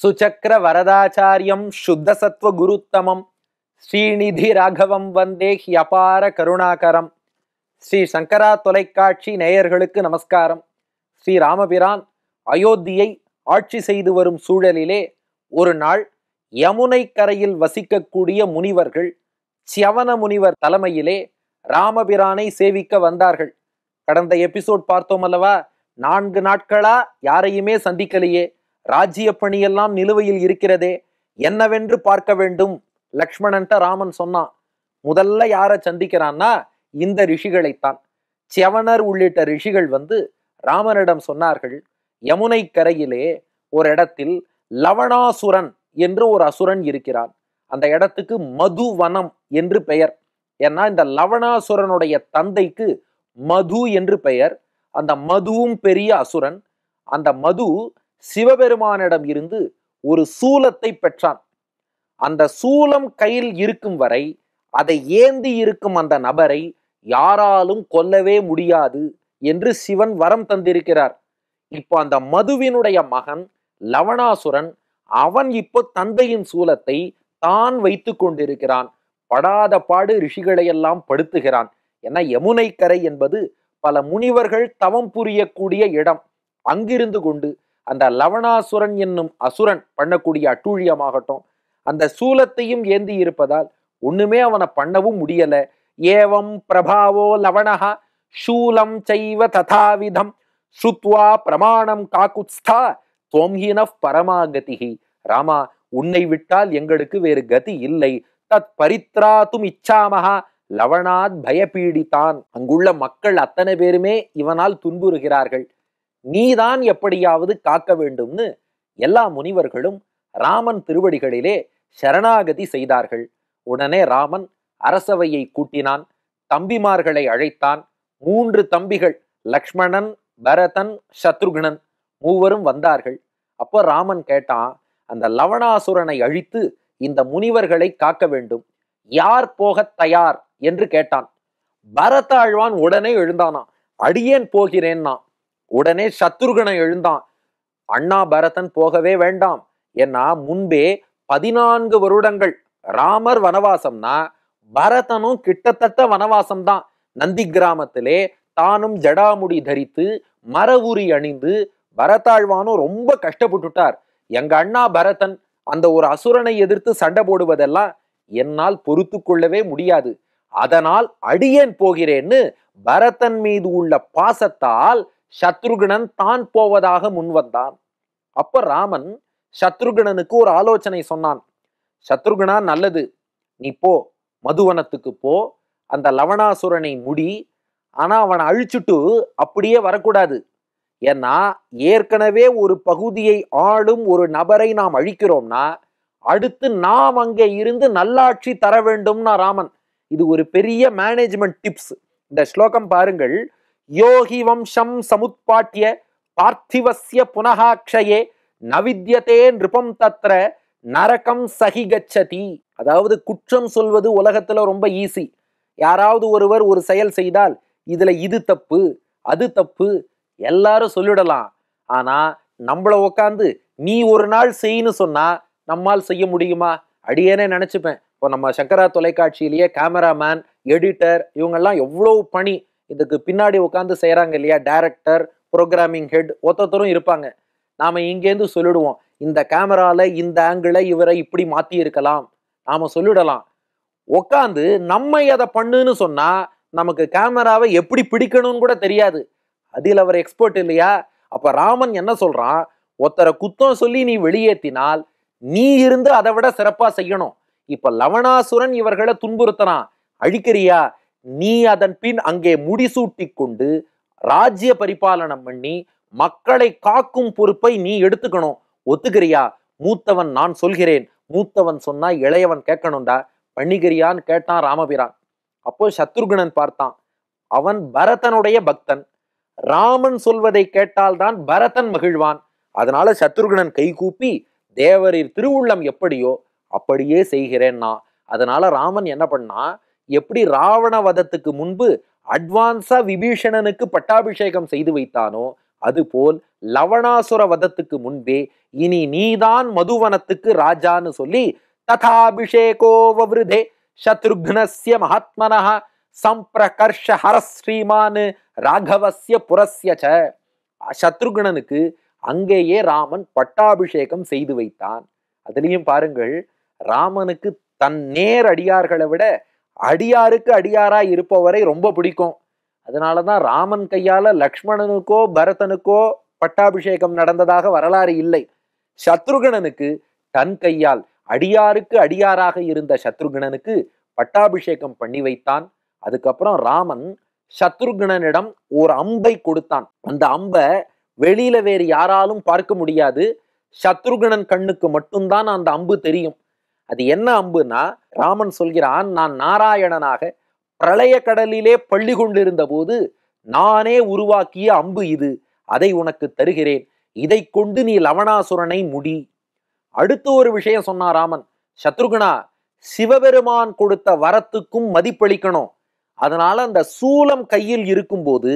சுச்சக்கர வரதாச்சாரியம் சுத்த சத்வ குருத்தமம் ஸ்ரீநிதி ராகவம் வந்தே அபார கருணாகரம் ஸ்ரீ சங்கரா தொலைக்காட்சி நேயர்களுக்கு நமஸ்காரம் ஸ்ரீ ராமபிரான் அயோத்தியை ஆட்சி செய்து வரும் சூழலிலே ஒரு நாள் யமுனை கரையில் வசிக்கக்கூடிய முனிவர்கள் சியவன முனிவர் தலைமையிலே ராமபிரானை சேவிக்க வந்தார்கள் கடந்த எபிசோட் பார்த்தோம் அல்லவா நான்கு நாட்களா யாரையுமே சந்திக்கலையே ராஜ்ய பணியெல்லாம் நிலுவையில் இருக்கிறதே என்னவென்று பார்க்க வேண்டும் லக்ஷ்மணன்ட்ட ராமன் சொன்னான் முதல்ல யாரை சந்திக்கிறான்னா இந்த ரிஷிகளைத்தான் சியவனர் உள்ளிட்ட ரிஷிகள் வந்து ராமனிடம் சொன்னார்கள் யமுனை கரையிலே ஒரு இடத்தில் லவணாசுரன் என்று ஒரு அசுரன் இருக்கிறான் அந்த இடத்துக்கு மதுவனம் என்று பெயர் ஏன்னா இந்த லவணாசுரனுடைய தந்தைக்கு மது என்று பெயர் அந்த மதுவும் பெரிய அசுரன் அந்த மது சிவபெருமானிடம் இருந்து ஒரு சூலத்தை பெற்றான் அந்த சூலம் கையில் இருக்கும் வரை அதை ஏந்தி இருக்கும் அந்த நபரை யாராலும் கொல்லவே முடியாது என்று சிவன் வரம் தந்திருக்கிறார் இப்போ அந்த மதுவினுடைய மகன் லவணாசுரன் அவன் இப்போ தந்தையின் சூலத்தை தான் வைத்து கொண்டிருக்கிறான் படாத பாடு ரிஷிகளை எல்லாம் படுத்துகிறான் என யமுனை கரை என்பது பல முனிவர்கள் தவம் புரியக்கூடிய இடம் அங்கிருந்து கொண்டு அந்த லவணாசுரன் என்னும் அசுரன் பண்ணக்கூடிய அட்டூழியமாகட்டும் அந்த சூலத்தையும் ஏந்தி இருப்பதால் ஒண்ணுமே அவனை பண்ணவும் முடியல ஏவம் பிரபாவோ லவணஹா சூலம் செய்வ ததாவிதம் ஸ்ருத்வா பிரமாணம் காக்குத்ஸ்தா துவம்ஹின பரமாகதிகி ராமா உன்னை விட்டால் எங்களுக்கு வேறு கதி இல்லை தத் பரித்ராத்தும் இச்சாமகா லவணாத் பயபீடித்தான் அங்குள்ள மக்கள் அத்தனை பேருமே இவனால் துன்புறுகிறார்கள் நீதான் எப்படியாவது காக்க வேண்டும்னு எல்லா முனிவர்களும் ராமன் திருவடிகளிலே சரணாகதி செய்தார்கள் உடனே ராமன் அரசவையை கூட்டினான் தம்பிமார்களை அழைத்தான் மூன்று தம்பிகள் லக்ஷ்மணன் பரதன் சத்ருகணன் மூவரும் வந்தார்கள் அப்போ ராமன் கேட்டான் அந்த லவணாசுரனை அழித்து இந்த முனிவர்களை காக்க வேண்டும் யார் போக தயார் என்று கேட்டான் பரத உடனே எழுந்தானா அடியேன் போகிறேன்னா உடனே சத்ருகனை எழுந்தான் அண்ணா பரதன் போகவே வேண்டாம் ஏன்னா முன்பே பதினான்கு வருடங்கள் ராமர் வனவாசம்னா பரதனும் கிட்டத்தட்ட வனவாசம் தான் நந்தி கிராமத்திலே தானும் ஜடாமுடி தரித்து மரவுரி அணிந்து பரதாழ்வானும் ரொம்ப கஷ்டப்பட்டுட்டார் எங்க அண்ணா பரதன் அந்த ஒரு அசுரனை எதிர்த்து சண்டை போடுவதெல்லாம் என்னால் பொறுத்து கொள்ளவே முடியாது அதனால் அடியேன் போகிறேன்னு பரதன் மீது உள்ள பாசத்தால் சத்ருகணன் தான் போவதாக முன்வந்தான் அப்ப ராமன் சத்ருகணனுக்கு ஒரு ஆலோசனை சொன்னான் சத்ருகணா நல்லது நீ போ மதுவனத்துக்கு போ அந்த லவணாசுரனை முடி ஆனா அவனை அழிச்சுட்டு அப்படியே வரக்கூடாது ஏன்னா ஏற்கனவே ஒரு பகுதியை ஆளும் ஒரு நபரை நாம் அழிக்கிறோம்னா அடுத்து நாம் அங்கே இருந்து நல்லாட்சி தர வேண்டும்னா ராமன் இது ஒரு பெரிய மேனேஜ்மெண்ட் டிப்ஸ் இந்த ஸ்லோகம் பாருங்கள் யோகி வம்சம் சமுத்பாட்டிய பார்த்திவசிய புனகாட்சயே நவித்யதே நிருபம் தத்திர நரகம் சகி கச்சதி அதாவது குற்றம் சொல்வது உலகத்துல ரொம்ப ஈஸி யாராவது ஒருவர் ஒரு செயல் செய்தால் இதுல இது தப்பு அது தப்பு எல்லாரும் சொல்லிடலாம் ஆனால் நம்மளை உக்காந்து நீ ஒரு நாள் செய்யணும் சொன்னால் நம்மால் செய்ய முடியுமா அடியேனே நினச்சிப்பேன் இப்போ நம்ம சங்கரா தொலைக்காட்சியிலேயே கேமராமேன் எடிட்டர் இவங்கெல்லாம் எவ்வளோ பணி இதுக்கு பின்னாடி உட்காந்து செய்கிறாங்க இல்லையா டைரக்டர் ப்ரோக்ராமிங் ஹெட் ஒத்தத்தரும் இருப்பாங்க நாம் இங்கேருந்து சொல்லிடுவோம் இந்த கேமராவில் இந்த ஆங்கிளை இவரை இப்படி மாற்றி இருக்கலாம் நாம் சொல்லிடலாம் உட்காந்து நம்ம அதை பண்ணுன்னு சொன்னால் நமக்கு கேமராவை எப்படி பிடிக்கணும்னு கூட தெரியாது அதில் அவர் எக்ஸ்பர்ட் இல்லையா அப்போ ராமன் என்ன சொல்கிறான் ஒருத்தரை குத்தம் சொல்லி நீ வெளியேற்றினால் நீ இருந்து அதை விட சிறப்பாக செய்யணும் இப்போ லவணாசுரன் இவர்களை துன்புறுத்தனான் அழிக்கிறியா நீ அதன் பின் அங்கே முடிசூட்டி கொண்டு ராஜ்ய பரிபாலனம் பண்ணி மக்களை காக்கும் பொறுப்பை நீ எடுத்துக்கணும் ஒத்துக்கிறியா மூத்தவன் நான் சொல்கிறேன் மூத்தவன் சொன்னா இளையவன் கேட்கணும்டா பண்ணிக்கிறியான்னு கேட்டான் ராமபிரான் அப்போ சத்ருகுணன் பார்த்தான் அவன் பரதனுடைய பக்தன் ராமன் சொல்வதை கேட்டால்தான் பரதன் மகிழ்வான் அதனால சத்ருகுணன் கைகூப்பி தேவரின் திருவுள்ளம் எப்படியோ அப்படியே செய்கிறேன்னா அதனால ராமன் என்ன பண்ணா எப்படி ராவண வதத்துக்கு முன்பு அட்வான்ஸா விபீஷணனுக்கு பட்டாபிஷேகம் செய்து வைத்தானோ அதுபோல் லவணாசுர வதத்துக்கு முன்பே இனி நீதான் மதுவனத்துக்கு ராஜான்னு சொல்லி ததாபிஷேகோவருதே சத்ருக்னஸ்ய மகாத்மனஹ சம்பிரகர்ஷ ஹரஸ்ரீமான் ராகவசிய புரஸ்யச்ச சத்ருகுணனுக்கு அங்கேயே ராமன் பட்டாபிஷேகம் செய்து வைத்தான் அதுலேயும் பாருங்கள் ராமனுக்கு தன் நேர் அடியார்களை விட அடியாருக்கு அடியாரா இருப்பவரை ரொம்ப பிடிக்கும் அதனால தான் ராமன் கையால் லக்ஷ்மணனுக்கோ பரதனுக்கோ பட்டாபிஷேகம் நடந்ததாக வரலாறு இல்லை சத்ருகணனுக்கு தன் கையால் அடியாருக்கு அடியாராக இருந்த சத்ருகணனுக்கு பட்டாபிஷேகம் பண்ணி வைத்தான் அதுக்கப்புறம் ராமன் சத்ருகனனிடம் ஒரு அம்பை கொடுத்தான் அந்த அம்பை வெளியில வேறு யாராலும் பார்க்க முடியாது சத்ருகணன் கண்ணுக்கு மட்டும்தான் அந்த அம்பு தெரியும் அது என்ன அம்புனா ராமன் சொல்கிறான் நான் நாராயணனாக பிரளய கடலிலே பள்ளி கொண்டிருந்த போது நானே உருவாக்கிய அம்பு இது அதை உனக்கு தருகிறேன் இதை கொண்டு நீ லவணாசுரனை முடி அடுத்த ஒரு விஷயம் சொன்னா ராமன் சத்ருகனா சிவபெருமான் கொடுத்த வரத்துக்கும் மதிப்பளிக்கணும் அதனால அந்த சூலம் கையில் இருக்கும்போது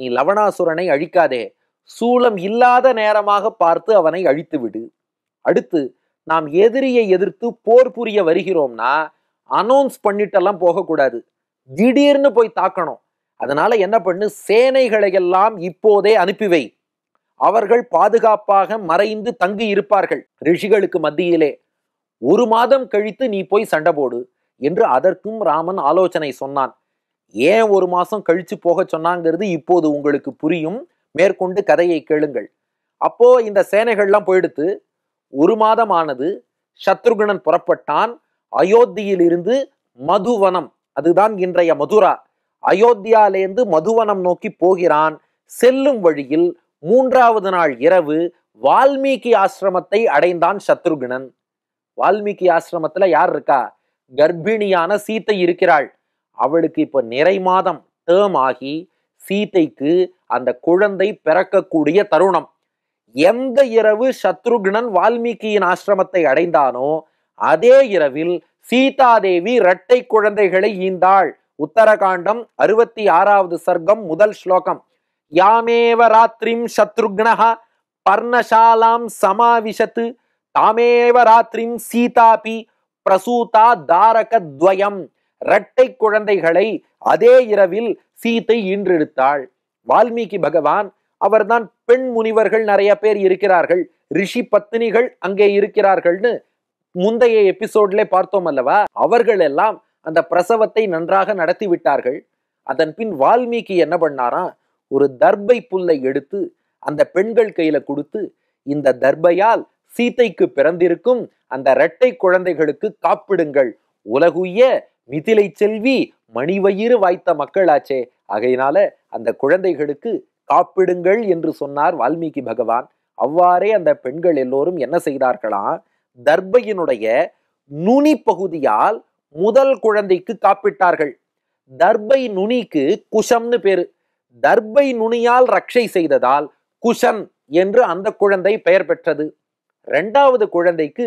நீ லவணாசுரனை அழிக்காதே சூலம் இல்லாத நேரமாக பார்த்து அவனை அழித்து விடு அடுத்து நாம் எதிரியை எதிர்த்து போர் புரிய வருகிறோம்னா அனௌன்ஸ் பண்ணிட்டெல்லாம் போகக்கூடாது திடீர்னு போய் தாக்கணும் அதனால என்ன பண்ணு சேனைகளை எல்லாம் இப்போதே அனுப்பிவை அவர்கள் பாதுகாப்பாக மறைந்து தங்கி இருப்பார்கள் ரிஷிகளுக்கு மத்தியிலே ஒரு மாதம் கழித்து நீ போய் சண்டை போடு என்று அதற்கும் ராமன் ஆலோசனை சொன்னான் ஏன் ஒரு மாதம் கழித்து போக சொன்னாங்கிறது இப்போது உங்களுக்கு புரியும் மேற்கொண்டு கதையை கேளுங்கள் அப்போது இந்த சேனைகள்லாம் போயிடுத்து ஒரு மாதம் ஆனது சத்ருகுணன் புறப்பட்டான் அயோத்தியிலிருந்து மதுவனம் அதுதான் இன்றைய மதுரா அயோத்தியாலேருந்து மதுவனம் நோக்கி போகிறான் செல்லும் வழியில் மூன்றாவது நாள் இரவு வால்மீகி ஆசிரமத்தை அடைந்தான் சத்ருகுணன் வால்மீகி ஆசிரமத்தில் யார் இருக்கா கர்ப்பிணியான சீத்தை இருக்கிறாள் அவளுக்கு இப்போ நிறை மாதம் டேர்ம் ஆகி சீதைக்கு அந்த குழந்தை பிறக்கக்கூடிய தருணம் எந்த இரவு சத்ருக்னன் வால்மீகியின் ஆசிரமத்தை அடைந்தானோ அதே இரவில் சீதாதேவி இரட்டை குழந்தைகளை ஈந்தாள் உத்தரகாண்டம் அறுபத்தி ஆறாவது சர்க்கம் முதல் ஸ்லோகம் யாமேவ ராத்திரிம் சத்ருக்னஹா பர்ணசாலாம் சமாவிஷத்து தாமேவ ராத்திரிம் சீதாபி பிரசூதா தாரகத்வயம் இரட்டை குழந்தைகளை அதே இரவில் சீத்தை ஈன்றெடுத்தாள் வால்மீகி பகவான் அவர்தான் பெண் முனிவர்கள் நிறைய பேர் இருக்கிறார்கள் ரிஷி பத்தினிகள் அங்கே இருக்கிறார்கள்னு முந்தைய எபிசோட்ல பார்த்தோம் அல்லவா அவர்கள் எல்லாம் அந்த பிரசவத்தை நன்றாக நடத்தி விட்டார்கள் அதன் பின் வால்மீகி என்ன பண்ணாரா ஒரு தர்பை புல்லை எடுத்து அந்த பெண்கள் கையில கொடுத்து இந்த தர்பையால் சீத்தைக்கு பிறந்திருக்கும் அந்த இரட்டை குழந்தைகளுக்கு காப்பிடுங்கள் உலகுய மிதிலை செல்வி மணிவயிறு வாய்த்த மக்களாச்சே ஆகையினால அந்த குழந்தைகளுக்கு காப்பிடுங்கள் என்று சொன்னார் வால்மீகி பகவான் அவ்வாறே அந்த பெண்கள் எல்லோரும் என்ன செய்தார்களாம் தர்பையினுடைய நுனி பகுதியால் முதல் குழந்தைக்கு காப்பிட்டார்கள் தர்பை நுனிக்கு குஷம்னு பேரு தர்பை நுனியால் ரக்ஷை செய்ததால் குஷன் என்று அந்த குழந்தை பெயர் பெற்றது ரெண்டாவது குழந்தைக்கு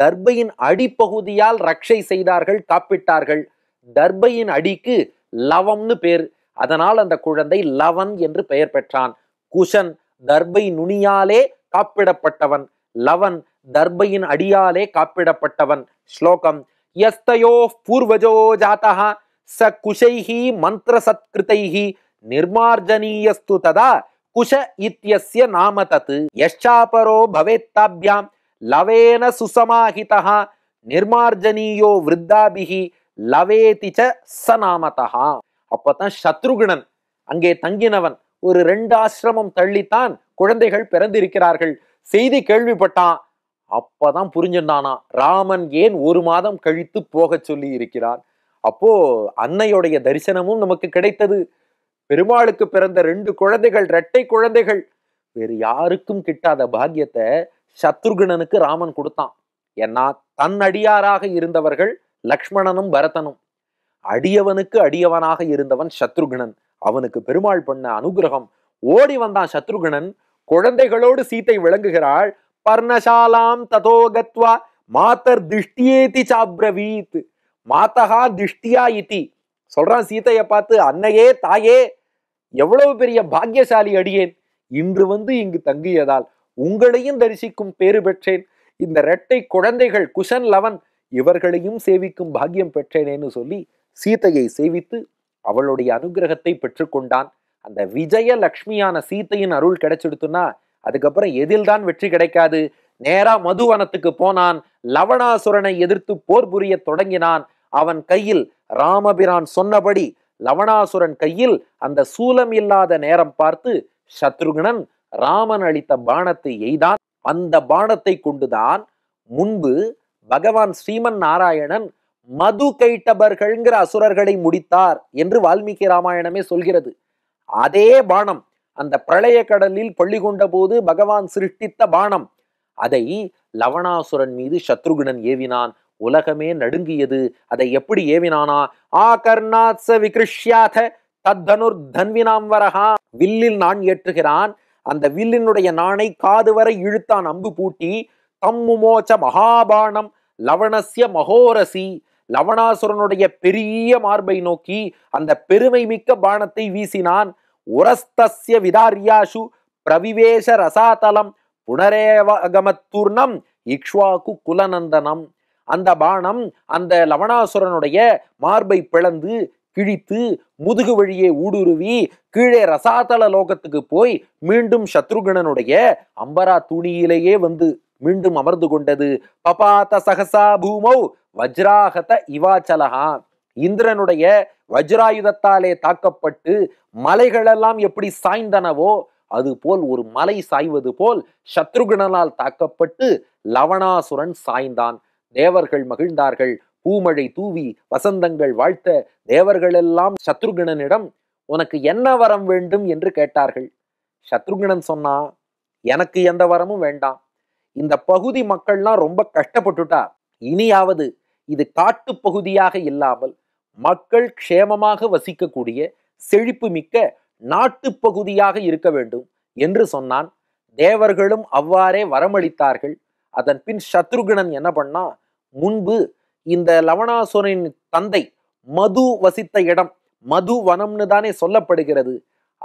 தர்பையின் அடிப்பகுதியால் ரக்ஷை செய்தார்கள் காப்பிட்டார்கள் தர்பையின் அடிக்கு லவம்னு பேர் அதனால் அந்த குழந்தை லவன் என்று பெயர் பெற்றான் குஷன் தர்பை நுனியாலே காப்பிடப்பட்டவன் லவன் தர்பையின் அடியாலே காப்பிடப்பட்டவன் ஸ்லோகம் எஸ்தயோ பூர்வஜோ ஜாத்தா ச குஷைஹி மந்திர சத்கிருத்தைஹி நிர்மார்ஜனீயஸ்து ததா குஷ இத்தியஸ்ய நாம தத்து எஷாபரோ பவேத்தாபியாம் லவேன சுசமாகிதா நிர்மார்ஜனியோ விருத்தாபிகி லவேதி ச சநாமதா அப்பதான் சத்ருகுணன் அங்கே தங்கினவன் ஒரு ரெண்டு ஆசிரமம் தள்ளித்தான் குழந்தைகள் பிறந்திருக்கிறார்கள் செய்தி கேள்விப்பட்டான் அப்பதான் புரிஞ்சுட்டானா ராமன் ஏன் ஒரு மாதம் கழித்து போக சொல்லி இருக்கிறான் அப்போ அன்னையுடைய தரிசனமும் நமக்கு கிடைத்தது பெருமாளுக்கு பிறந்த ரெண்டு குழந்தைகள் இரட்டை குழந்தைகள் வேறு யாருக்கும் கிட்டாத பாக்கியத்தை சத்ருகுணனுக்கு ராமன் கொடுத்தான் ஏன்னா தன் அடியாராக இருந்தவர்கள் லக்ஷ்மணனும் பரதனும் அடியவனுக்கு அடியவனாக இருந்தவன் சத்ருகுணன் அவனுக்கு பெருமாள் பண்ண அனுகிரகம் ஓடி வந்தான் சத்ருகுணன் குழந்தைகளோடு சீத்தை விளங்குகிறாள் பர்ணசாலாம் ததோகத்வா மாத்தர் திஷ்டியேதி சாப்ரவீத் மாத்தகா திஷ்டியா இத்தி சொல்றான் சீத்தைய பார்த்து அன்னையே தாயே எவ்வளவு பெரிய பாக்கியசாலி அடியேன் இன்று வந்து இங்கு தங்கியதால் உங்களையும் தரிசிக்கும் பேறு பெற்றேன் இந்த இரட்டை குழந்தைகள் குஷன் லவன் இவர்களையும் சேவிக்கும் பாக்கியம் பெற்றேனேன்னு சொல்லி சீதையை சேவித்து அவளுடைய அனுகிரகத்தை பெற்றுக்கொண்டான் அந்த விஜயலக்ஷ்மியான சீத்தையின் அருள் கிடைச்சிடுத்துன்னா அதுக்கப்புறம் எதில்தான் வெற்றி கிடைக்காது நேரா மதுவனத்துக்கு போனான் லவணாசுரனை எதிர்த்து போர் புரிய தொடங்கினான் அவன் கையில் ராமபிரான் சொன்னபடி லவணாசுரன் கையில் அந்த சூலம் இல்லாத நேரம் பார்த்து சத்ருகுணன் ராமன் அளித்த பானத்தை எய்தான் அந்த பானத்தை கொண்டுதான் முன்பு பகவான் ஸ்ரீமன் நாராயணன் மது கைட்டபர்கள்ங்கிற அசுரர்களை முடித்தார் என்று வால்மீகி ராமாயணமே சொல்கிறது அதே பானம் அந்த பிரளய கடலில் பள்ளி கொண்ட போது பகவான் சிருஷ்டித்த பானம் அதை லவணாசுரன் மீது சத்ருகுணன் ஏவினான் உலகமே நடுங்கியது அதை எப்படி ஏவினானா ஆ கர்ணாத்ச விகிருஷ்யாத தத்தனுர் தன்வினாம் வரஹா வில்லில் நான் ஏற்றுகிறான் அந்த வில்லினுடைய நாணை காது வரை இழுத்தான் அம்பு பூட்டி தம்முமோச்ச மகாபாணம் லவணசிய மகோரசி லவணாசுரனுடைய பெரிய மார்பை நோக்கி அந்த பெருமை மிக்க பானத்தை வீசினான் உரஸ்தஸ்ய விதாரியாசு பிரவிவேஷ ரசாதலம் புனரேவகமத்தூர்ணம் இக்ஷ்வாக்கு குலநந்தனம் அந்த பானம் அந்த லவணாசுரனுடைய மார்பை பிளந்து கிழித்து முதுகு வழியே ஊடுருவி கீழே ரசாதல லோகத்துக்கு போய் மீண்டும் சத்ருகணனுடைய அம்பரா துணியிலேயே வந்து மீண்டும் அமர்ந்து கொண்டது பபாத சகசா பூமௌ வஜ்ராகத இவாச்சலகா இந்திரனுடைய வஜ்ராயுதத்தாலே தாக்கப்பட்டு மலைகளெல்லாம் எப்படி சாய்ந்தனவோ அதுபோல் ஒரு மலை சாய்வது போல் சத்ருகணனால் தாக்கப்பட்டு லவணாசுரன் சாய்ந்தான் தேவர்கள் மகிழ்ந்தார்கள் பூமழை தூவி வசந்தங்கள் வாழ்த்த தேவர்களெல்லாம் சத்ருகணனிடம் உனக்கு என்ன வரம் வேண்டும் என்று கேட்டார்கள் சத்ருகணன் சொன்னா எனக்கு எந்த வரமும் வேண்டாம் இந்த பகுதி மக்கள்லாம் ரொம்ப கஷ்டப்பட்டுட்டா இனியாவது இது காட்டு பகுதியாக இல்லாமல் மக்கள் க்ஷேமமாக வசிக்கக்கூடிய செழிப்பு மிக்க நாட்டு பகுதியாக இருக்க வேண்டும் என்று சொன்னான் தேவர்களும் அவ்வாறே வரமளித்தார்கள் அதன் பின் சத்ருகணன் என்ன பண்ணா முன்பு இந்த லவணாசுரனின் தந்தை மது வசித்த இடம் மது வனம்னு தானே சொல்லப்படுகிறது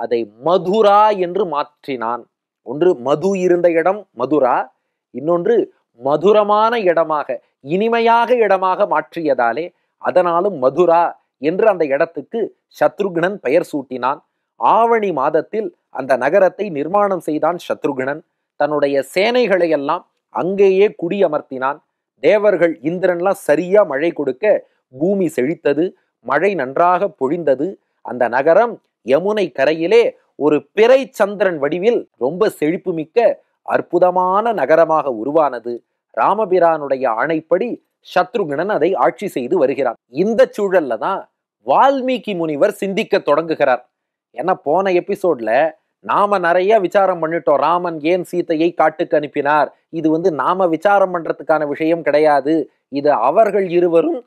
அதை மதுரா என்று மாற்றினான் ஒன்று மது இருந்த இடம் மதுரா இன்னொன்று மதுரமான இடமாக இனிமையாக இடமாக மாற்றியதாலே அதனாலும் மதுரா என்று அந்த இடத்துக்கு சத்ருகுணன் பெயர் சூட்டினான் ஆவணி மாதத்தில் அந்த நகரத்தை நிர்மாணம் செய்தான் சத்ருகுணன் தன்னுடைய சேனைகளை எல்லாம் அங்கேயே குடியமர்த்தினான் தேவர்கள் இந்திரன்லாம் சரியா மழை கொடுக்க பூமி செழித்தது மழை நன்றாக பொழிந்தது அந்த நகரம் யமுனை கரையிலே ஒரு பிறை சந்திரன் வடிவில் ரொம்ப செழிப்புமிக்க அற்புதமான நகரமாக உருவானது ராமபிரானுடைய ஆணைப்படி சத்ருகணன் அதை ஆட்சி செய்து வருகிறான் இந்த சூழல்ல தான் வால்மீகி முனிவர் சிந்திக்க தொடங்குகிறார் ஏன்னா போன எபிசோட்ல நாம நிறைய விசாரம் பண்ணிட்டோம் ராமன் ஏன் சீத்தையை காட்டுக்கு அனுப்பினார் இது வந்து நாம விசாரம் பண்றதுக்கான விஷயம் கிடையாது இது அவர்கள் இருவரும்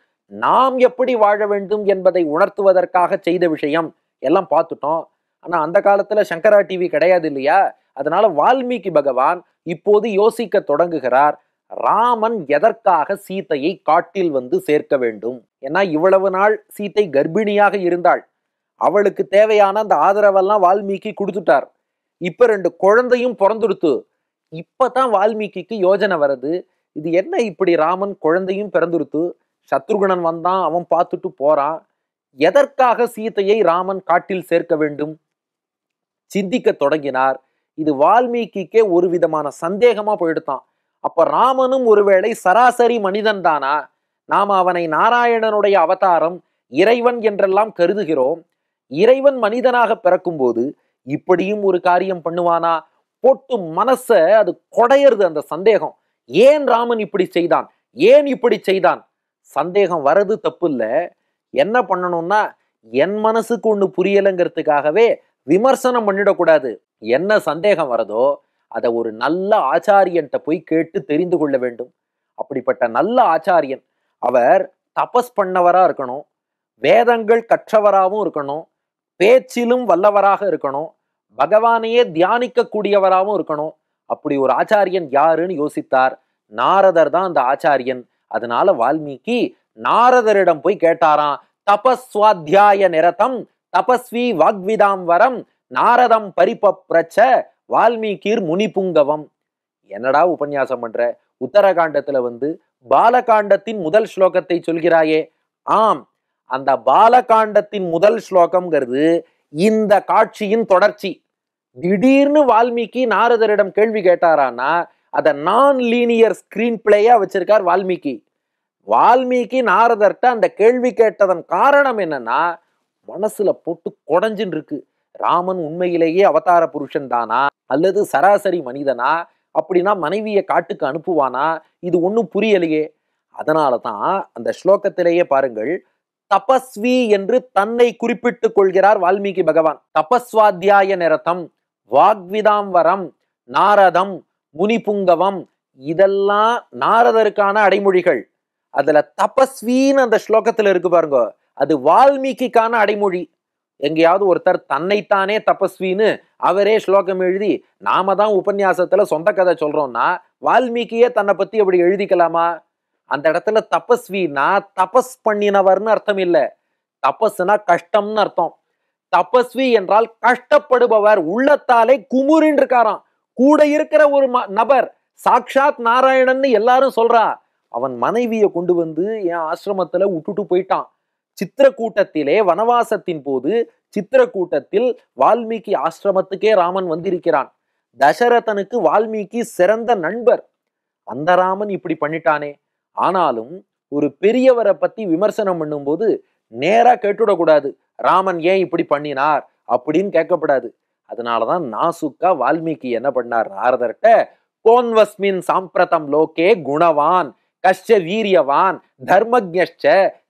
நாம் எப்படி வாழ வேண்டும் என்பதை உணர்த்துவதற்காக செய்த விஷயம் எல்லாம் பார்த்துட்டோம் ஆனா அந்த காலத்துல சங்கரா டிவி கிடையாது இல்லையா அதனால வால்மீகி பகவான் இப்போது யோசிக்க தொடங்குகிறார் ராமன் எதற்காக சீத்தையை காட்டில் வந்து சேர்க்க வேண்டும் ஏன்னா இவ்வளவு நாள் சீத்தை கர்ப்பிணியாக இருந்தாள் அவளுக்கு தேவையான அந்த ஆதரவெல்லாம் வால்மீகி கொடுத்துட்டார் இப்ப ரெண்டு குழந்தையும் பிறந்துடுத்து இப்பதான் வால்மீகிக்கு யோஜனை வருது இது என்ன இப்படி ராமன் குழந்தையும் பிறந்துடுத்து சத்ருகுணன் வந்தான் அவன் பார்த்துட்டு போறான் எதற்காக சீதையை ராமன் காட்டில் சேர்க்க வேண்டும் சிந்திக்க தொடங்கினார் இது வால்மீகிக்கே ஒரு விதமான சந்தேகமா போயிடுத்தான் அப்ப ராமனும் ஒருவேளை சராசரி மனிதன் தானா நாம் அவனை நாராயணனுடைய அவதாரம் இறைவன் என்றெல்லாம் கருதுகிறோம் இறைவன் மனிதனாக பிறக்கும்போது இப்படியும் ஒரு காரியம் பண்ணுவானா போட்டு மனச அது கொடையிறது அந்த சந்தேகம் ஏன் ராமன் இப்படி செய்தான் ஏன் இப்படி செய்தான் சந்தேகம் வரது தப்பு இல்லை என்ன பண்ணணும்னா என் மனசுக்கு ஒன்று புரியலைங்கிறதுக்காகவே விமர்சனம் பண்ணிடக்கூடாது என்ன சந்தேகம் வரதோ அதை ஒரு நல்ல ஆச்சாரியன்ட்ட போய் கேட்டு தெரிந்து கொள்ள வேண்டும் அப்படிப்பட்ட நல்ல ஆச்சாரியன் அவர் தபஸ் பண்ணவராக இருக்கணும் வேதங்கள் கற்றவராகவும் இருக்கணும் பேச்சிலும் வல்லவராக இருக்கணும் பகவானையே தியானிக்க கூடியவராகவும் இருக்கணும் அப்படி ஒரு ஆச்சாரியன் யாருன்னு யோசித்தார் நாரதர் தான் அந்த ஆச்சாரியன் அதனால வால்மீகி நாரதரிடம் போய் கேட்டாராம் தபஸ்வாத்தியாய நிரதம் தபஸ்வி வாக்விதாம் வரம் நாரதம் பரிபப்ரச்ச வால்மீகிர் முனிபுங்கவம் என்னடா உபன்யாசம் பண்ற உத்தரகாண்டத்துல வந்து பாலகாண்டத்தின் முதல் ஸ்லோகத்தை சொல்கிறாயே ஆம் அந்த பாலகாண்டத்தின் முதல் ஸ்லோகம்ங்கிறது இந்த காட்சியின் தொடர்ச்சி திடீர்னு வால்மீகி நாரதரிடம் கேள்வி கேட்டாரான்னா அதை நான் லீனியர் ஸ்கிரீன் பிளேயா வச்சிருக்கார் வால்மீகி வால்மீகி நாரதர்கிட்ட அந்த கேள்வி கேட்டதன் காரணம் என்னன்னா மனசுல போட்டு குடஞ்சின்னு இருக்கு ராமன் உண்மையிலேயே அவதார புருஷன் தானா அல்லது சராசரி மனிதனா அப்படின்னா மனைவியை காட்டுக்கு அனுப்புவானா இது ஒன்றும் புரியலையே அதனால தான் அந்த ஸ்லோகத்திலேயே பாருங்கள் தபஸ்வி என்று தன்னை குறிப்பிட்டுக் கொள்கிறார் வால்மீகி பகவான் தபஸ்வாத்தியாய நிரதம் வாக்விதாம்பரம் நாரதம் முனிபுங்கவம் இதெல்லாம் நாரதருக்கான அடைமொழிகள் அதுல தபஸ்வின்னு அந்த ஸ்லோகத்துல இருக்கு பாருங்க அது வால்மீகிக்கான அடைமொழி எங்கேயாவது ஒருத்தர் தன்னைத்தானே தபஸ்வின்னு அவரே ஸ்லோகம் எழுதி நாம தான் உபன்யாசத்துல சொந்த கதை சொல்றோம்னா வால்மீகியே தன்னை பத்தி அப்படி எழுதிக்கலாமா அந்த இடத்துல தபஸ்வினா தபஸ் பண்ணினவர்னு அர்த்தம் இல்லை தபஸ்னா கஷ்டம்னு அர்த்தம் தபஸ்வி என்றால் கஷ்டப்படுபவர் உள்ளத்தாலே குமுறின் இருக்காராம் கூட இருக்கிற ஒரு நபர் சாக்ஷாத் நாராயணன்னு எல்லாரும் சொல்றா அவன் மனைவியை கொண்டு வந்து என் ஆசிரமத்துல விட்டுட்டு போயிட்டான் சித்திர கூட்டத்திலே வனவாசத்தின் போது சித்திர கூட்டத்தில் வால்மீகி ஆசிரமத்துக்கே ராமன் வந்திருக்கிறான் தசரதனுக்கு வால்மீகி சிறந்த நண்பர் அந்த ராமன் இப்படி பண்ணிட்டானே ஆனாலும் ஒரு பெரியவரை பத்தி விமர்சனம் பண்ணும்போது நேரா கேட்டுவிடக்கூடாது ராமன் ஏன் இப்படி பண்ணினார் அப்படின்னு கேட்கப்படாது அதனாலதான் நாசுக்கா வால்மீகி என்ன பண்ணார் நாரதர்கிட்ட கோன்வஸ்மின் சாம்பிரதம் லோகே குணவான் கஷ்ட வீரியவான் தர்மஜஷ்ட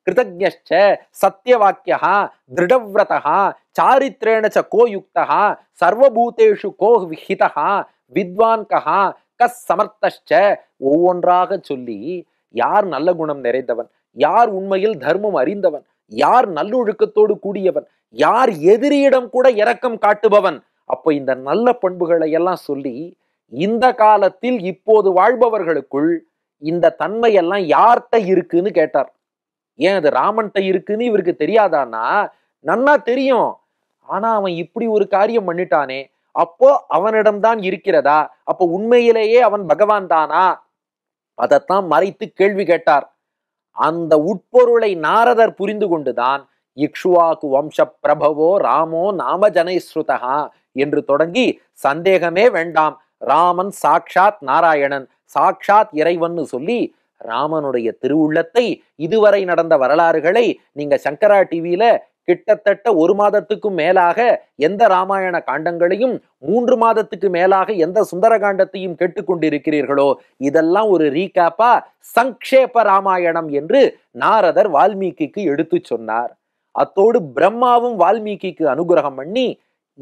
சத்திய சத்தியவாக்கியா திருடவிரதா சாரித்ரேண ச கோயுக்தா சர்வபூதேஷு கோ விஹிதா வித்வான் கஹா கஸ் சமர்த்தஷ்ட ஒவ்வொன்றாக சொல்லி யார் நல்ல குணம் நிறைந்தவன் யார் உண்மையில் தர்மம் அறிந்தவன் யார் நல்லொழுக்கத்தோடு கூடியவன் யார் எதிரியிடம் கூட இரக்கம் காட்டுபவன் அப்ப இந்த நல்ல பண்புகளை எல்லாம் சொல்லி இந்த காலத்தில் இப்போது வாழ்பவர்களுக்குள் இந்த தன்மையெல்லாம் யார்கிட்ட இருக்குன்னு கேட்டார் ஏன் அது ராமன்கிட்ட இருக்குன்னு இவருக்கு தெரியாதானா நன்னா தெரியும் ஆனா அவன் இப்படி ஒரு காரியம் பண்ணிட்டானே அப்போ அவனிடம்தான் இருக்கிறதா அப்போ உண்மையிலேயே அவன் பகவான் தானா அதைத்தான் மறைத்து கேள்வி கேட்டார் அந்த உட்பொருளை நாரதர் புரிந்து கொண்டுதான் இக்ஷுவாக்கு வம்ச பிரபவோ ராமோ நாம ஜனைஸ்ருதகா என்று தொடங்கி சந்தேகமே வேண்டாம் ராமன் சாக்ஷாத் நாராயணன் சாக்ஷாத் இறைவன் சொல்லி ராமனுடைய திருவுள்ளத்தை இதுவரை நடந்த வரலாறுகளை நீங்க சங்கரா டிவியில கிட்டத்தட்ட ஒரு மாதத்துக்கும் மேலாக எந்த ராமாயண காண்டங்களையும் மூன்று மாதத்துக்கு மேலாக எந்த சுந்தர காண்டத்தையும் கேட்டுக்கொண்டிருக்கிறீர்களோ இதெல்லாம் ஒரு ரீகேப்பா சங்கேப ராமாயணம் என்று நாரதர் வால்மீகிக்கு எடுத்து சொன்னார் அத்தோடு பிரம்மாவும் வால்மீகிக்கு அனுகிரகம் பண்ணி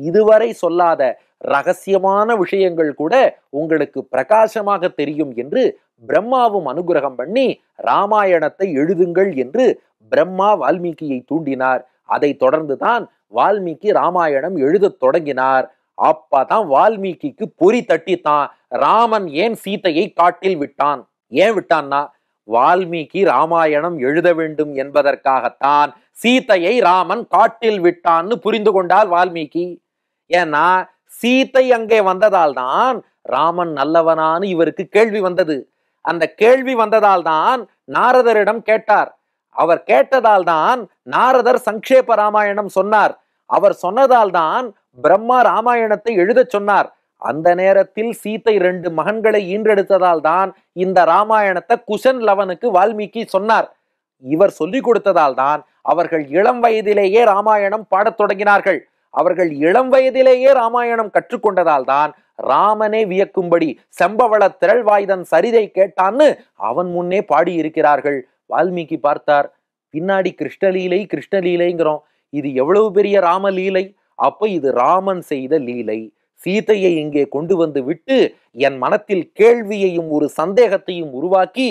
இதுவரை சொல்லாத ரகசியமான விஷயங்கள் கூட உங்களுக்கு பிரகாசமாக தெரியும் என்று பிரம்மாவும் அனுகிரகம் பண்ணி ராமாயணத்தை எழுதுங்கள் என்று பிரம்மா வால்மீகியை தூண்டினார் அதை தொடர்ந்து தான் வால்மீகி ராமாயணம் எழுத தொடங்கினார் அப்பதான் வால்மீகிக்கு பொறி தட்டித்தான் ராமன் ஏன் சீத்தையை காட்டில் விட்டான் ஏன் விட்டான்னா வால்மீகி ராமாயணம் எழுத வேண்டும் என்பதற்காகத்தான் சீத்தையை ராமன் காட்டில் விட்டான்னு புரிந்து கொண்டார் வால்மீகி ஏன்னா சீத்தை அங்கே வந்ததால் தான் ராமன் நல்லவனான்னு இவருக்கு கேள்வி வந்தது அந்த கேள்வி வந்ததால் தான் நாரதரிடம் கேட்டார் அவர் கேட்டதால் தான் நாரதர் சங்கேப ராமாயணம் சொன்னார் அவர் சொன்னதால் தான் பிரம்மா ராமாயணத்தை எழுத சொன்னார் அந்த நேரத்தில் சீத்தை ரெண்டு மகன்களை ஈன்றெடுத்ததால் தான் இந்த ராமாயணத்தை குஷன் லவனுக்கு வால்மீகி சொன்னார் இவர் சொல்லிக் கொடுத்ததால் தான் அவர்கள் இளம் வயதிலேயே ராமாயணம் பாடத் தொடங்கினார்கள் அவர்கள் இளம் வயதிலேயே ராமாயணம் கற்றுக்கொண்டதால் தான் ராமனே வியக்கும்படி செம்பவள திரள்வாய்தன் சரிதை கேட்டான்னு அவன் முன்னே பாடியிருக்கிறார்கள் வால்மீகி பார்த்தார் பின்னாடி கிருஷ்ணலீலை கிருஷ்ணலீலைங்கிறோம் இது எவ்வளவு பெரிய ராமலீலை அப்ப இது ராமன் செய்த லீலை சீதையை இங்கே கொண்டு வந்து விட்டு என் மனத்தில் கேள்வியையும் ஒரு சந்தேகத்தையும் உருவாக்கி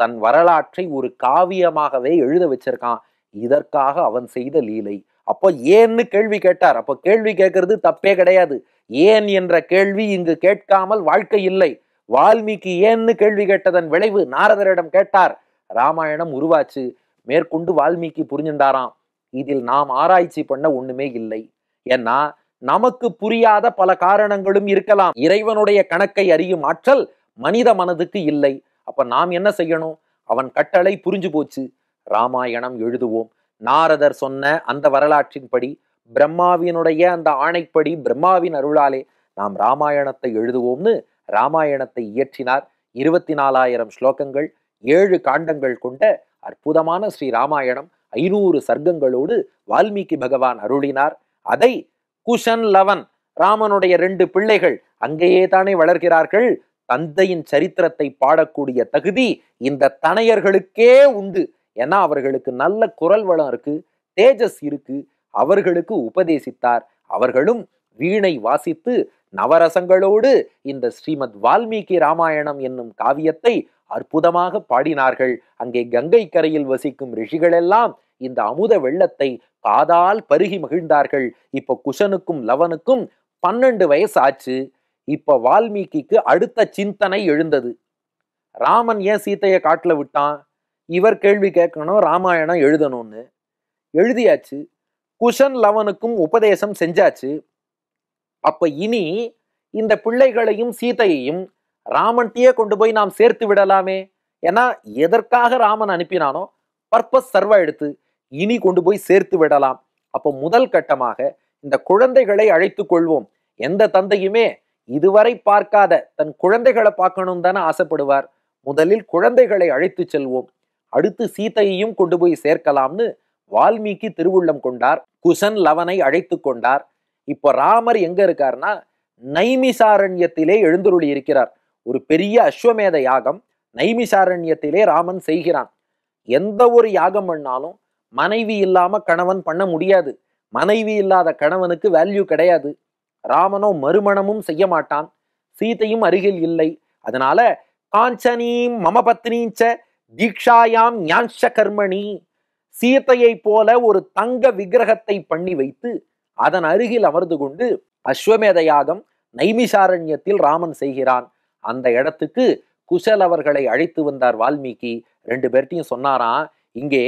தன் வரலாற்றை ஒரு காவியமாகவே எழுத வச்சிருக்கான் இதற்காக அவன் செய்த லீலை அப்போ ஏன்னு கேள்வி கேட்டார் அப்போ கேள்வி கேட்கறது தப்பே கிடையாது ஏன் என்ற கேள்வி இங்கு கேட்காமல் வாழ்க்கை இல்லை வால்மீகி ஏன்னு கேள்வி கேட்டதன் விளைவு நாரதரிடம் கேட்டார் ராமாயணம் உருவாச்சு மேற்கொண்டு வால்மீகி புரிஞ்சுண்டாராம் இதில் நாம் ஆராய்ச்சி பண்ண ஒண்ணுமே இல்லை ஏன்னா நமக்கு புரியாத பல காரணங்களும் இருக்கலாம் இறைவனுடைய கணக்கை அறியும் ஆற்றல் மனித மனதுக்கு இல்லை அப்ப நாம் என்ன செய்யணும் அவன் கட்டளை புரிஞ்சு போச்சு ராமாயணம் எழுதுவோம் நாரதர் சொன்ன அந்த வரலாற்றின்படி பிரம்மாவினுடைய அந்த ஆணைப்படி பிரம்மாவின் அருளாலே நாம் ராமாயணத்தை எழுதுவோம்னு ராமாயணத்தை இயற்றினார் இருபத்தி நாலாயிரம் ஸ்லோகங்கள் ஏழு காண்டங்கள் கொண்ட அற்புதமான ஸ்ரீ ராமாயணம் ஐநூறு சர்க்கங்களோடு வால்மீகி பகவான் அருளினார் அதை குஷன் லவன் ராமனுடைய ரெண்டு பிள்ளைகள் அங்கேயே தானே வளர்கிறார்கள் தந்தையின் சரித்திரத்தை பாடக்கூடிய தகுதி இந்த தனையர்களுக்கே உண்டு ஏன்னா அவர்களுக்கு நல்ல குரல் வளம் இருக்கு தேஜஸ் இருக்கு அவர்களுக்கு உபதேசித்தார் அவர்களும் வீணை வாசித்து நவரசங்களோடு இந்த ஸ்ரீமத் வால்மீகி ராமாயணம் என்னும் காவியத்தை அற்புதமாக பாடினார்கள் அங்கே கங்கை கரையில் வசிக்கும் ரிஷிகளெல்லாம் இந்த அமுத வெள்ளத்தை காதால் பருகி மகிழ்ந்தார்கள் இப்போ குஷனுக்கும் லவனுக்கும் பன்னெண்டு வயசு ஆச்சு இப்போ வால்மீகிக்கு அடுத்த சிந்தனை எழுந்தது ராமன் ஏன் சீத்தைய காட்டில் விட்டான் இவர் கேள்வி கேட்கணும் ராமாயணம் எழுதணும்னு எழுதியாச்சு குஷன் லவனுக்கும் உபதேசம் செஞ்சாச்சு அப்ப இனி இந்த பிள்ளைகளையும் சீதையையும் ராமன்ட்டியே கொண்டு போய் நாம் சேர்த்து விடலாமே ஏன்னா எதற்காக ராமன் அனுப்பினானோ பர்பஸ் சர்வா எடுத்து இனி கொண்டு போய் சேர்த்து விடலாம் அப்போ முதல் கட்டமாக இந்த குழந்தைகளை அழைத்து கொள்வோம் எந்த தந்தையுமே இதுவரை பார்க்காத தன் குழந்தைகளை பார்க்கணும் தானே ஆசைப்படுவார் முதலில் குழந்தைகளை அழைத்து செல்வோம் அடுத்து சீதையையும் கொண்டு போய் சேர்க்கலாம்னு வால்மீகி திருவுள்ளம் கொண்டார் குசன் லவனை அழைத்து கொண்டார் இப்போ ராமர் எங்க இருக்காருன்னா நைமிசாரண்யத்திலே எழுந்தருளி இருக்கிறார் ஒரு பெரிய அஸ்வமேத யாகம் நைமிசாரண்யத்திலே ராமன் செய்கிறான் எந்த ஒரு யாகம் பண்ணாலும் மனைவி இல்லாம கணவன் பண்ண முடியாது மனைவி இல்லாத கணவனுக்கு வேல்யூ கிடையாது ராமனோ மறுமணமும் செய்ய மாட்டான் சீதையும் அருகில் இல்லை அதனால காஞ்சனீம் மம பத்னீச்ச தீக்ஷாயாம் ஞான்ஷ கர்மணி சீத்தையை போல ஒரு தங்க விக்கிரகத்தை பண்ணி வைத்து அதன் அருகில் அமர்ந்து கொண்டு அஸ்வமேத யாகம் நைமிசாரண்யத்தில் ராமன் செய்கிறான் அந்த இடத்துக்கு குசல் அவர்களை அழைத்து வந்தார் வால்மீகி ரெண்டு பேர்ட்டையும் சொன்னாராம் இங்கே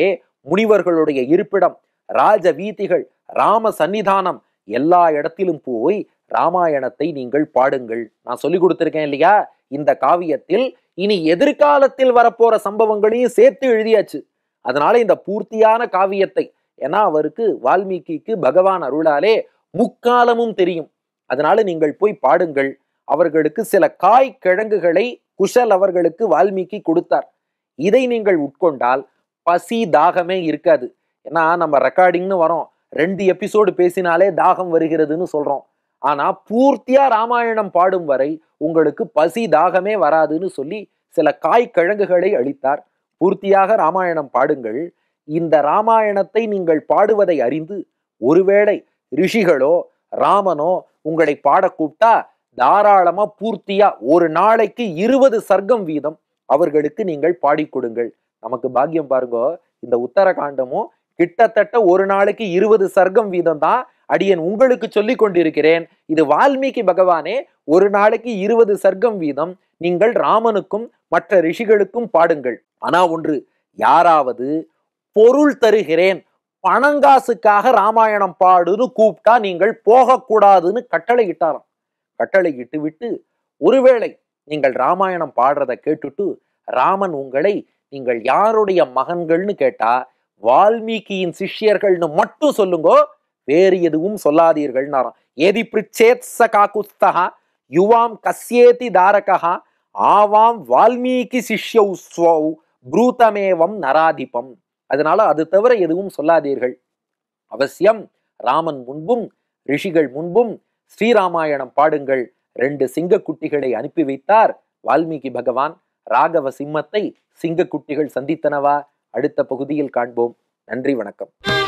முனிவர்களுடைய இருப்பிடம் ராஜ வீதிகள் ராம சன்னிதானம் எல்லா இடத்திலும் போய் ராமாயணத்தை நீங்கள் பாடுங்கள் நான் சொல்லி கொடுத்துருக்கேன் இல்லையா இந்த காவியத்தில் இனி எதிர்காலத்தில் வரப்போற சம்பவங்களையும் சேர்த்து எழுதியாச்சு அதனால இந்த பூர்த்தியான காவியத்தை ஏன்னா அவருக்கு வால்மீகிக்கு பகவான் அருளாலே முக்காலமும் தெரியும் அதனால நீங்கள் போய் பாடுங்கள் அவர்களுக்கு சில காய் கிழங்குகளை குஷல் அவர்களுக்கு வால்மீகி கொடுத்தார் இதை நீங்கள் உட்கொண்டால் பசி தாகமே இருக்காது ஏன்னா நம்ம ரெக்கார்டிங்னு வரோம் ரெண்டு எபிசோடு பேசினாலே தாகம் வருகிறதுன்னு சொல்றோம் ஆனா பூர்த்தியா ராமாயணம் பாடும் வரை உங்களுக்கு பசி தாகமே வராதுன்னு சொல்லி சில காய் கிழங்குகளை அளித்தார் பூர்த்தியாக ராமாயணம் பாடுங்கள் இந்த ராமாயணத்தை நீங்கள் பாடுவதை அறிந்து ஒருவேளை ரிஷிகளோ ராமனோ உங்களை பாட கூப்பிட்டா தாராளமா பூர்த்தியா ஒரு நாளைக்கு இருபது சர்க்கம் வீதம் அவர்களுக்கு நீங்கள் பாடி கொடுங்கள் நமக்கு பாக்கியம் பாருங்க இந்த உத்தரகாண்டமும் கிட்டத்தட்ட ஒரு நாளைக்கு இருபது சர்க்கம் வீதம் தான் அடியன் உங்களுக்கு சொல்லி கொண்டிருக்கிறேன் இது வால்மீகி பகவானே ஒரு நாளைக்கு இருபது சர்க்கம் வீதம் நீங்கள் ராமனுக்கும் மற்ற ரிஷிகளுக்கும் பாடுங்கள் ஆனா ஒன்று யாராவது பொருள் தருகிறேன் பணங்காசுக்காக ராமாயணம் பாடுன்னு கூப்பிட்டா நீங்கள் போகக்கூடாதுன்னு கட்டளையிட்டாராம் கட்டளையிட்டு விட்டு ஒருவேளை நீங்கள் ராமாயணம் பாடுறத கேட்டுட்டு ராமன் உங்களை நீங்கள் யாருடைய மகன்கள்னு கேட்டா வால்மீகியின் சிஷ்யர்கள்னு மட்டும் சொல்லுங்கோ வேறு எதுவும் சொல்லாதீர்கள்னாராம் ஏதி பிரிச்சேத்ஸ காக்குஸ்தகா யுவாம் கசியேதி தாரகா ஆவாம் வால்மீகி சிஷ்யௌ ஸ்வௌ புரூதமேவம் நராதிபம் அதனால அது தவிர எதுவும் சொல்லாதீர்கள் அவசியம் ராமன் முன்பும் ரிஷிகள் முன்பும் ஸ்ரீராமாயணம் பாடுங்கள் ரெண்டு சிங்க குட்டிகளை அனுப்பி வைத்தார் வால்மீகி பகவான் ராகவ சிம்மத்தை சிங்க குட்டிகள் சந்தித்தனவா அடுத்த பகுதியில் காண்போம் நன்றி வணக்கம்